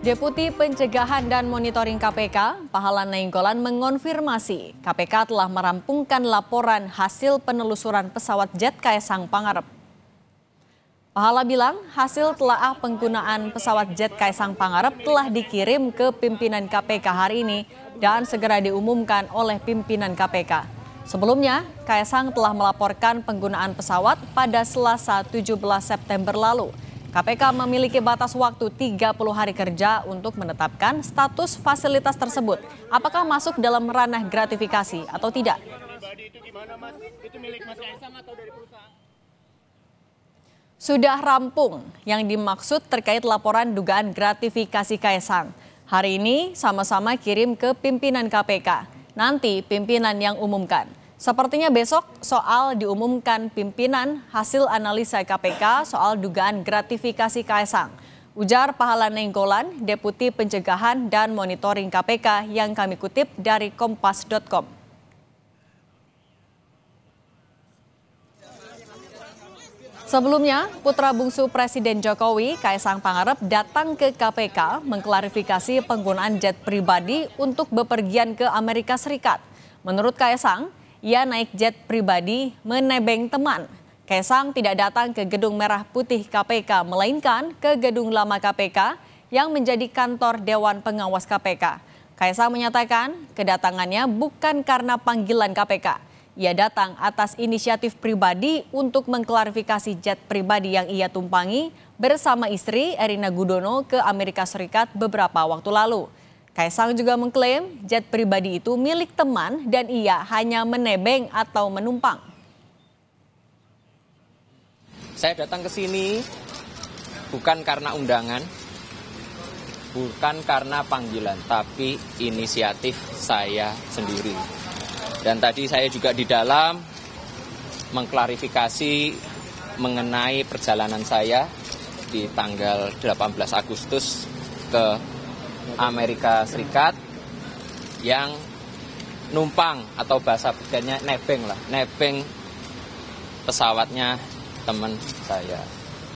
Deputi Pencegahan dan Monitoring KPK, Pahala Nainggolan mengonfirmasi KPK telah merampungkan laporan hasil penelusuran pesawat jet Kaisang Pangarep. Pahala bilang hasil telaah penggunaan pesawat jet Kaisang Pangarep telah dikirim ke pimpinan KPK hari ini dan segera diumumkan oleh pimpinan KPK. Sebelumnya, Kaisang telah melaporkan penggunaan pesawat pada Selasa 17 September lalu. KPK memiliki batas waktu 30 hari kerja untuk menetapkan status fasilitas tersebut. Apakah masuk dalam ranah gratifikasi atau tidak? Sudah rampung yang dimaksud terkait laporan dugaan gratifikasi Kaisang. Hari ini sama-sama kirim ke pimpinan KPK. Nanti pimpinan yang umumkan. Sepertinya besok soal diumumkan pimpinan hasil analisa KPK soal dugaan gratifikasi Kaisang. Ujar Pahala Nenggolan, Deputi Pencegahan dan Monitoring KPK yang kami kutip dari kompas.com. Sebelumnya, putra bungsu Presiden Jokowi, Kaisang Pangarep, datang ke KPK mengklarifikasi penggunaan jet pribadi untuk bepergian ke Amerika Serikat. Menurut Kaisang, ia naik jet pribadi menebeng teman. Kaisang tidak datang ke Gedung Merah Putih KPK, melainkan ke Gedung Lama KPK yang menjadi kantor Dewan Pengawas KPK. Kaisang menyatakan kedatangannya bukan karena panggilan KPK. Ia datang atas inisiatif pribadi untuk mengklarifikasi jet pribadi yang ia tumpangi bersama istri Erina Gudono ke Amerika Serikat beberapa waktu lalu. Kaisang juga mengklaim jet pribadi itu milik teman dan ia hanya menebeng atau menumpang. Saya datang ke sini bukan karena undangan, bukan karena panggilan, tapi inisiatif saya sendiri. Dan tadi saya juga di dalam mengklarifikasi mengenai perjalanan saya di tanggal 18 Agustus ke Amerika Serikat yang numpang atau bahasa bedanya nebeng lah, nebeng pesawatnya teman saya.